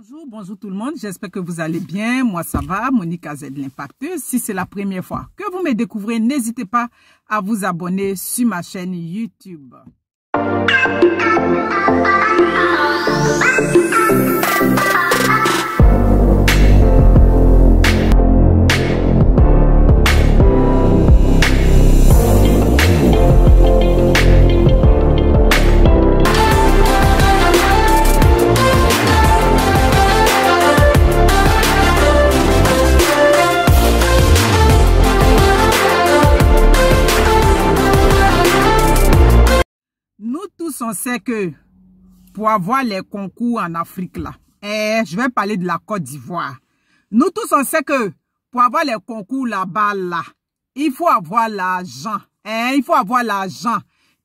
Bonjour, bonjour tout le monde. J'espère que vous allez bien. Moi, ça va. Monique Z l'impacteuse. Si c'est la première fois que vous me découvrez, n'hésitez pas à vous abonner sur ma chaîne YouTube. on sait que pour avoir les concours en Afrique, là, et eh, je vais parler de la Côte d'Ivoire. Nous tous, on sait que pour avoir les concours là-bas, là, il faut avoir l'argent. et eh, Il faut avoir l'argent.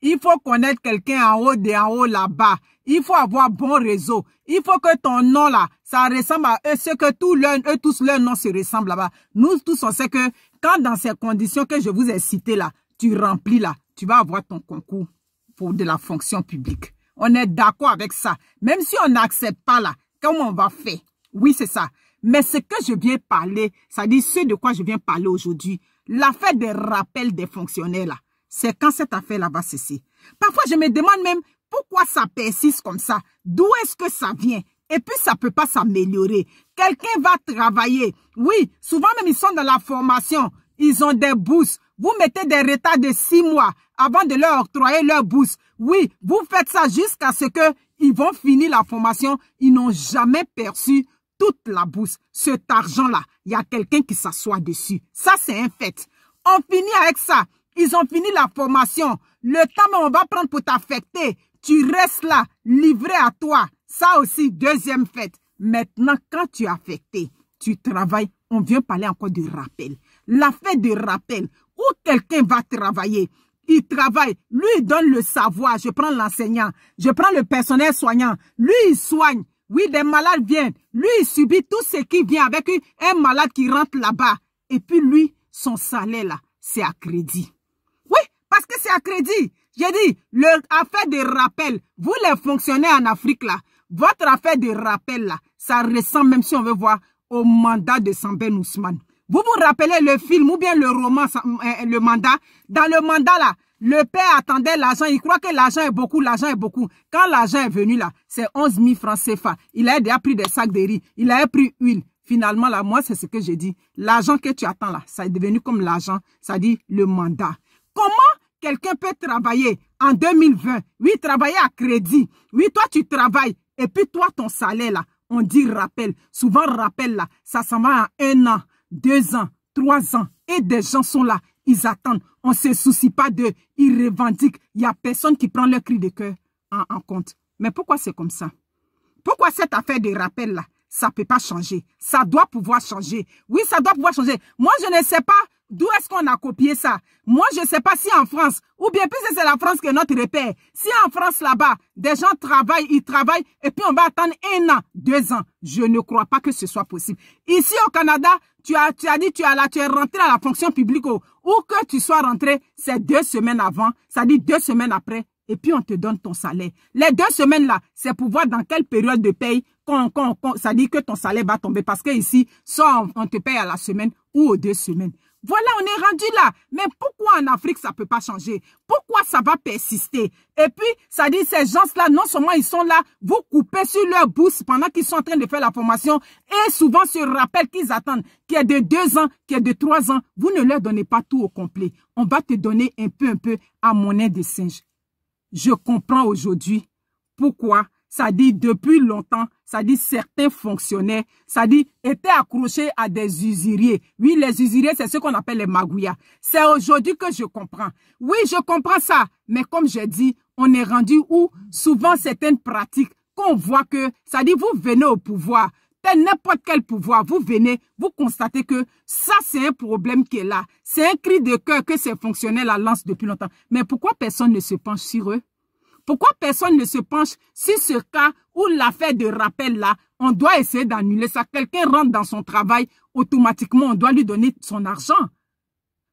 Il faut connaître quelqu'un en haut et en haut là-bas. Il faut avoir bon réseau. Il faut que ton nom là, ça ressemble à eux, ce que tout leurs, eux tous leurs noms se ressemblent là-bas. Nous tous, on sait que quand dans ces conditions que je vous ai citées là, tu remplis là, tu vas avoir ton concours pour de la fonction publique. On est d'accord avec ça. Même si on n'accepte pas là, comment on va faire Oui, c'est ça. Mais ce que je viens parler, c'est-à-dire ce de quoi je viens parler aujourd'hui, l'affaire des rappels des fonctionnaires là, c'est quand cette affaire-là va cesser. Parfois, je me demande même pourquoi ça persiste comme ça. D'où est-ce que ça vient et puis, ça ne peut pas s'améliorer. Quelqu'un va travailler. Oui, souvent même, ils sont dans la formation. Ils ont des bourses. Vous mettez des retards de six mois avant de leur octroyer leur bourse. Oui, vous faites ça jusqu'à ce qu'ils vont finir la formation. Ils n'ont jamais perçu toute la bourse. Cet argent-là, il y a quelqu'un qui s'assoit dessus. Ça, c'est un fait. On finit avec ça. Ils ont fini la formation. Le temps on va prendre pour t'affecter, tu restes là, livré à toi. Ça aussi, deuxième fait. Maintenant, quand tu es affecté, tu travailles, on vient parler encore du rappel. La fête de rappel, où quelqu'un va travailler. Il travaille, lui donne le savoir, je prends l'enseignant, je prends le personnel soignant, lui il soigne, oui des malades viennent, lui il subit tout ce qui vient avec un malade qui rentre là-bas. Et puis lui, son salaire là, c'est à crédit. Oui, parce que c'est à crédit. J'ai dit, l'affaire affaire de rappel, vous les fonctionnaires en Afrique là, votre affaire de rappel là, ça ressemble, même si on veut voir, au mandat de Samben Ousmane. Vous vous rappelez le film ou bien le roman, euh, euh, le mandat Dans le mandat là, le père attendait l'argent, il croit que l'argent est beaucoup, l'argent est beaucoup. Quand l'argent est venu là, c'est 11 000 francs CFA. Il a déjà pris des sacs de riz, il a pris huile. Finalement là, moi c'est ce que j'ai dit. L'argent que tu attends là, ça est devenu comme l'argent, ça dit le mandat. Comment quelqu'un peut travailler en 2020, oui, travailler à crédit, oui, toi tu travailles, et puis toi ton salaire là, on dit rappel, souvent rappel là, ça s'en va un an, deux ans, trois ans, et des gens sont là, ils attendent, on ne se soucie pas d'eux, ils revendiquent, il n'y a personne qui prend leur cri de cœur en, compte. Mais pourquoi c'est comme ça Pourquoi cette affaire de rappel-là, ça ne peut pas changer Ça doit pouvoir changer. Oui, ça doit pouvoir changer. Moi, je ne sais pas D'où est-ce qu'on a copié ça Moi, je ne sais pas si en France, ou bien plus c'est la France que notre repère. Si en France, là-bas, des gens travaillent, ils travaillent, et puis on va attendre un an, deux ans. Je ne crois pas que ce soit possible. Ici, au Canada, tu as, tu as dit, tu, as tu es rentré à la fonction publique, ou, oh. que tu sois rentré, c'est deux semaines avant, ça dit deux semaines après, et puis on te donne ton salaire. Les deux semaines-là, c'est pour voir dans quelle période de paye, ça dit que ton salaire va tomber. Parce que ici, soit on te paye à la semaine ou aux deux semaines. Voilà, on est rendu là. Mais pourquoi en Afrique, ça ne peut pas changer Pourquoi ça va persister Et puis, ça dit, ces gens-là, non seulement ils sont là, vous coupez sur leur bourse pendant qu'ils sont en train de faire la formation et souvent se rappel qu'ils attendent, y est de deux ans, qui est de trois ans, vous ne leur donnez pas tout au complet. On va te donner un peu, un peu à monnaie de singe. Je comprends aujourd'hui pourquoi ça dit depuis longtemps, ça dit certains fonctionnaires, ça dit étaient accrochés à des usuriers. Oui, les usuriers, c'est ce qu'on appelle les magouillas. C'est aujourd'hui que je comprends. Oui, je comprends ça, mais comme j'ai dit, on est rendu où souvent certaines pratiques qu'on voit que, ça dit vous venez au pouvoir, n'importe quel pouvoir, vous venez, vous constatez que ça, c'est un problème qui est là. C'est un cri de cœur que ces fonctionnaires la lancent depuis longtemps. Mais pourquoi personne ne se penche sur eux? Pourquoi personne ne se penche sur ce cas ou l'affaire de rappel là, on doit essayer d'annuler ça. Quelqu'un rentre dans son travail, automatiquement, on doit lui donner son argent.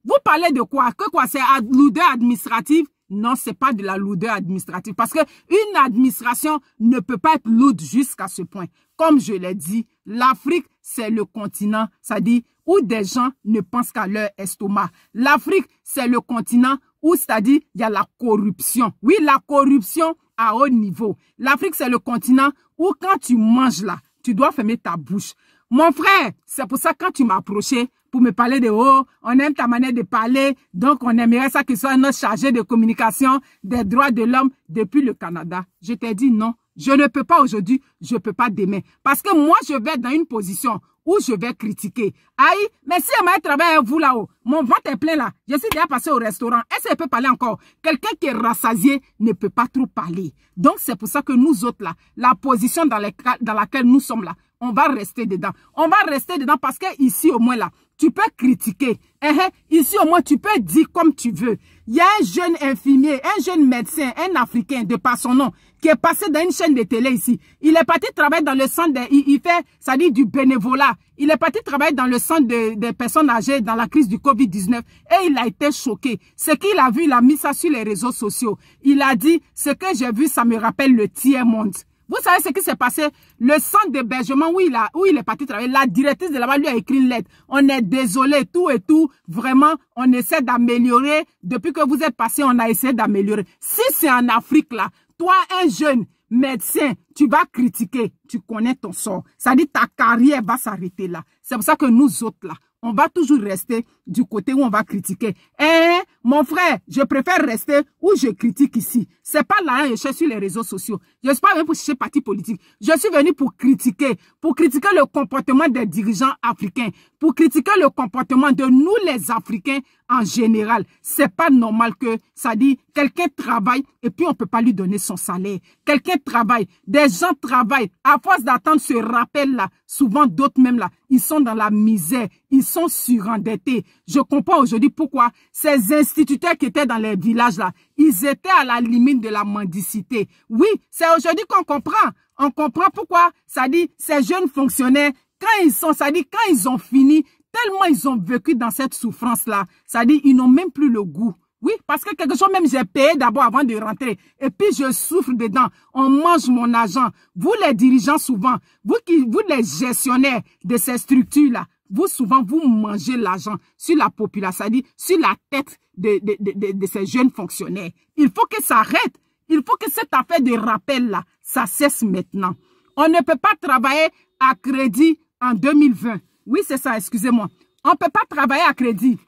Vous parlez de quoi Que quoi C'est ad lourdeur administrative Non, c'est pas de la lourdeur administrative. Parce que une administration ne peut pas être lourde jusqu'à ce point. Comme je l'ai dit, l'Afrique, c'est le continent, ça dit, où des gens ne pensent qu'à leur estomac. L'Afrique, c'est le continent où c'est-à-dire il y a la corruption. Oui, la corruption à haut niveau. L'Afrique, c'est le continent où quand tu manges là, tu dois fermer ta bouche. Mon frère, c'est pour ça quand tu m'as approché pour me parler de haut, oh, on aime ta manière de parler, donc on aimerait ça qu'il soit notre chargé de communication des droits de l'homme depuis le Canada. Je t'ai dit non, je ne peux pas aujourd'hui, je ne peux pas demain. Parce que moi, je vais être dans une position où je vais critiquer. Aïe, mais si elle m'a travaillé avec vous là-haut, mon ventre est plein là, je suis déjà passé au restaurant, est-ce qu'elle peut parler encore Quelqu'un qui est rassasié ne peut pas trop parler. Donc c'est pour ça que nous autres là, la position dans, laquelle nous sommes là, on va rester dedans. On va rester dedans parce que ici au moins là, tu peux critiquer. Hein, hein? ici au moins tu peux dire comme tu veux. Il y a un jeune infirmier, un jeune médecin, un Africain de par son nom qui est passé dans une chaîne de télé ici. Il est parti travailler dans le centre, des. il, fait, ça dit du bénévolat. Il est parti travailler dans le centre des personnes âgées dans la crise du Covid-19 et il a été choqué. Ce qu'il a vu, il a mis ça sur les réseaux sociaux. Il a dit, ce que j'ai vu, ça me rappelle le tiers-monde. Vous savez ce qui s'est passé Le centre d'hébergement où, il où il est parti travailler, la directrice de là-bas lui a écrit une lettre. On est désolé, tout et tout. Vraiment, on essaie d'améliorer. Depuis que vous êtes passé, on a essayé d'améliorer. Si c'est en Afrique, là, toi, un jeune médecin, tu vas critiquer, tu connais ton sort. Ça dit, ta carrière va s'arrêter là. C'est pour ça que nous autres, là, on va toujours rester du côté où on va critiquer. Eh, mon frère, je préfère rester où je critique ici. C'est pas là, hein, je suis sur les réseaux sociaux. Je suis pas venu pour chercher parti politique. Je suis venu pour critiquer, pour critiquer le comportement des dirigeants africains pour critiquer le comportement de nous les Africains en général. C'est pas normal que, ça dit, quelqu'un travaille et puis on peut pas lui donner son salaire. Quelqu'un travaille, des gens travaillent. À force d'attendre ce rappel-là, souvent d'autres même là, ils sont dans la misère, ils sont surendettés. Je comprends aujourd'hui pourquoi ces instituteurs qui étaient dans les villages là, ils étaient à la limite de la mendicité. Oui, c'est aujourd'hui qu'on comprend. On comprend pourquoi, ça dit, ces jeunes fonctionnaires, quand ils sont, ça dit, quand ils ont fini, tellement ils ont vécu dans cette souffrance-là, ça dit, ils n'ont même plus le goût. Oui, parce que quelque chose même j'ai payé d'abord avant de rentrer. Et puis je souffre dedans. On mange mon argent. Vous les dirigeants souvent, vous qui, vous les gestionnaires de ces structures-là, vous souvent vous mangez l'argent sur la population, cest à sur la tête de, de, de, de, ces jeunes fonctionnaires. Il faut que ça arrête. Il faut que cette affaire de rappel là, ça cesse maintenant. On ne peut pas travailler à crédit en 2020. Oui, c'est ça, excusez-moi. On ne peut pas travailler à crédit.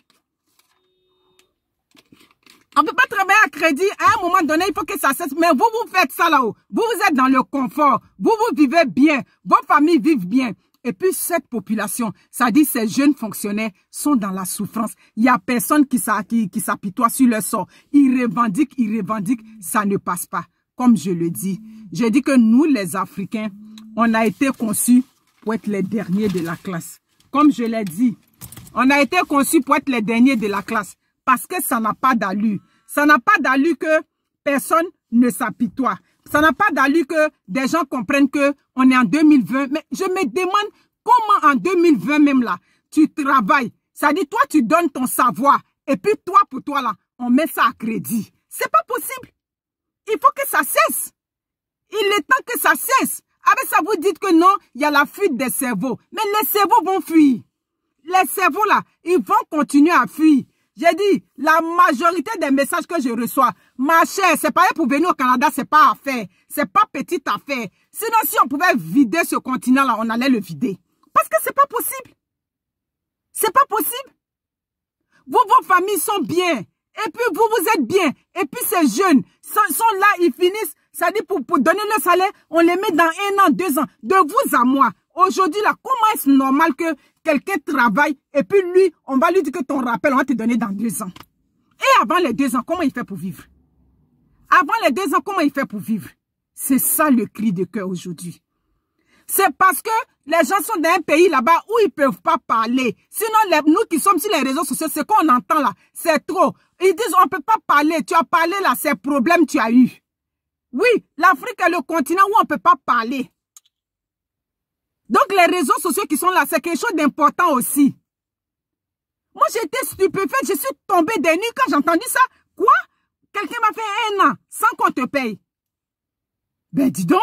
On ne peut pas travailler à crédit. À un moment donné, il faut que ça cesse. Mais vous, vous faites ça là-haut. Vous, vous êtes dans le confort. Vous, vous vivez bien. Vos familles vivent bien. Et puis, cette population, ça dit ces jeunes fonctionnaires sont dans la souffrance. Il n'y a personne qui s'apitoie sur leur sort. Ils revendiquent, ils revendiquent. Ça ne passe pas. Comme je le dis. Je dis que nous, les Africains, on a été conçus pour être les derniers de la classe. Comme je l'ai dit, on a été conçu pour être les derniers de la classe parce que ça n'a pas d'allure. Ça n'a pas d'allure que personne ne s'apitoie. Ça n'a pas d'allure que des gens comprennent que on est en 2020. Mais je me demande comment en 2020 même là, tu travailles. Ça dit, toi, tu donnes ton savoir. Et puis toi, pour toi là, on met ça à crédit. C'est pas possible. Il faut que ça cesse. Il est temps que ça cesse. Ah ben ça, vous dites que non, il y a la fuite des cerveaux. Mais les cerveaux vont fuir. Les cerveaux, là, ils vont continuer à fuir. J'ai dit, la majorité des messages que je reçois, ma chère, c'est pareil pour venir au Canada, c'est pas affaire, C'est pas petite affaire. Sinon, si on pouvait vider ce continent-là, on allait le vider. Parce que c'est pas possible. C'est pas possible. Vous, vos familles sont bien. Et puis, vous, vous êtes bien. Et puis, ces jeunes sont là, ils finissent ça dit pour, pour donner le salaire, on les met dans un an, deux ans. De vous à moi, aujourd'hui là, comment est-ce normal que quelqu'un travaille et puis lui, on va lui dire que ton rappel, on va te donner dans deux ans. Et avant les deux ans, comment il fait pour vivre Avant les deux ans, comment il fait pour vivre C'est ça le cri de cœur aujourd'hui. C'est parce que les gens sont dans un pays là-bas où ils peuvent pas parler. Sinon, les, nous qui sommes sur les réseaux sociaux, ce qu'on entend là, c'est trop. Ils disent, on peut pas parler. Tu as parlé là, c'est problème tu as eu. Oui, l'Afrique est le continent où on ne peut pas parler. Donc les réseaux sociaux qui sont là, c'est quelque chose d'important aussi. Moi, j'étais stupéfaite, je suis tombée des nues quand j'ai entendu ça. Quoi Quelqu'un m'a fait un an sans qu'on te paye. Ben dis donc,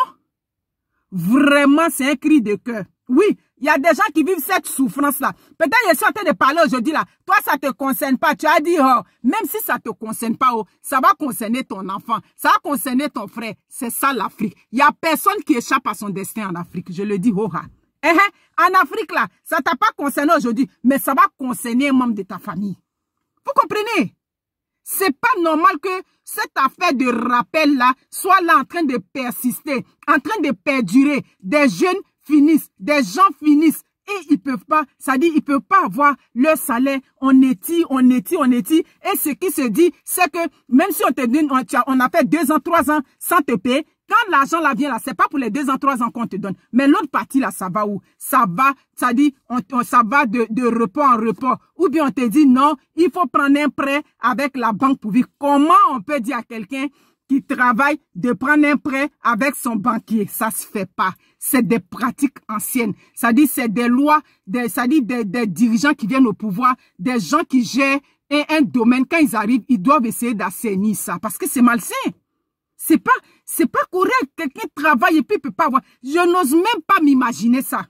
vraiment c'est un cri de cœur. Oui, il y a des gens qui vivent cette souffrance-là. Peut-être je suis en train de parler aujourd'hui là. Toi, ça ne te concerne pas. Tu as dit, oh, même si ça ne te concerne pas, oh, ça va concerner ton enfant. Ça va concerner ton frère. C'est ça l'Afrique. Il n'y a personne qui échappe à son destin en Afrique. Je le dis, oh, ah. eh, eh, En Afrique là, ça t'a pas concerné aujourd'hui, mais ça va concerner un membre de ta famille. Vous comprenez? Ce n'est pas normal que cette affaire de rappel là soit là en train de persister, en train de perdurer. Des jeunes finissent, des gens finissent et ils peuvent pas, ça dit, ils peuvent pas avoir leur salaire. On étire, on étire, on étire. Et ce qui se dit, c'est que même si on te donne, on, a fait deux ans, trois ans sans te payer, quand l'argent là vient là, c'est pas pour les deux ans, trois ans qu'on te donne. Mais l'autre partie là, ça va où? Ça va, ça dit, ça va de, de repos en report Ou bien on te dit non, il faut prendre un prêt avec la banque pour vivre. Comment on peut dire à quelqu'un, qui travaille de prendre un prêt avec son banquier. Ça se fait pas. C'est des pratiques anciennes. Ça dit, c'est des lois, ça dit des, dirigeants qui viennent au pouvoir, des gens qui gèrent un, domaine. Quand ils arrivent, ils doivent essayer d'assainir ça parce que c'est malsain. C'est pas, c'est pas correct. Quelqu'un travaille et puis il peut pas avoir. Je n'ose même pas m'imaginer ça.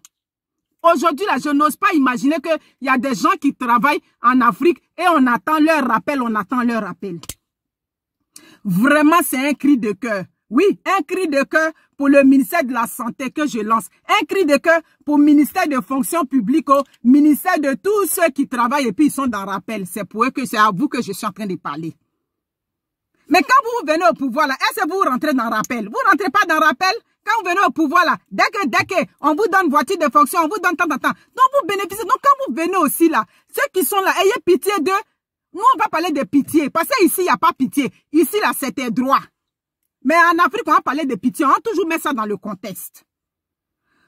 Aujourd'hui, là, je n'ose pas imaginer qu'il y a des gens qui travaillent en Afrique et on attend leur rappel, on attend leur rappel. Vraiment, c'est un cri de cœur. Oui, un cri de cœur pour le ministère de la Santé que je lance. Un cri de cœur pour le ministère des Fonctions Publiques, au ministère de tous ceux qui travaillent et puis ils sont dans rappel. C'est pour eux que c'est à vous que je suis en train de parler. Mais quand vous venez au pouvoir là, est-ce que vous rentrez dans rappel Vous rentrez pas dans rappel quand vous venez au pouvoir là, dès que, dès que, on vous donne voiture de fonction, on vous donne tant, tant, tant. Donc vous bénéficiez. Donc quand vous venez aussi là, ceux qui sont là, ayez pitié d'eux, nous, on va parler de pitié. Parce ici, il n'y a pas pitié. Ici, là, c'était droit. Mais en Afrique, on va parler de pitié. On va toujours mettre ça dans le contexte.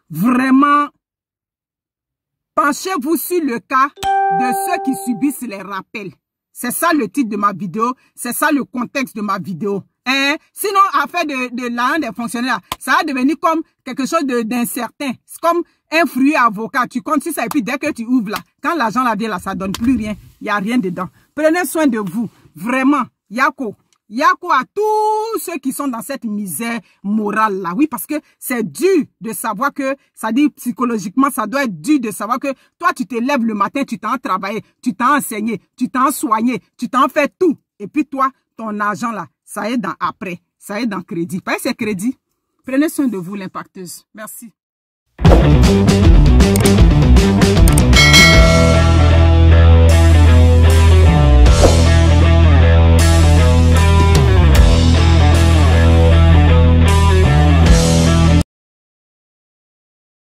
Vraiment, penchez-vous sur le cas de ceux qui subissent les rappels. C'est ça le titre de ma vidéo. C'est ça le contexte de ma vidéo. Hein? Sinon, affaire de, de l'un des fonctionnaires, ça a devenu comme quelque chose d'incertain. C'est comme un fruit avocat. Tu comptes sur ça et puis dès que tu ouvres là, quand l'argent la vient là, ça donne plus rien. Il n'y a rien dedans. Prenez soin de vous. Vraiment, Yako. Yako à tous ceux qui sont dans cette misère morale là. Oui, parce que c'est dû de savoir que, ça dit psychologiquement, ça doit être dû de savoir que toi, tu te lèves le matin, tu t'en travailles, tu t'en enseigné, tu t'en soignes, tu t'en fais tout. Et puis toi, ton argent là, ça est dans après, ça est dans crédit. Pas c'est crédit. Prenez soin de vous, l'impacteuse. Merci.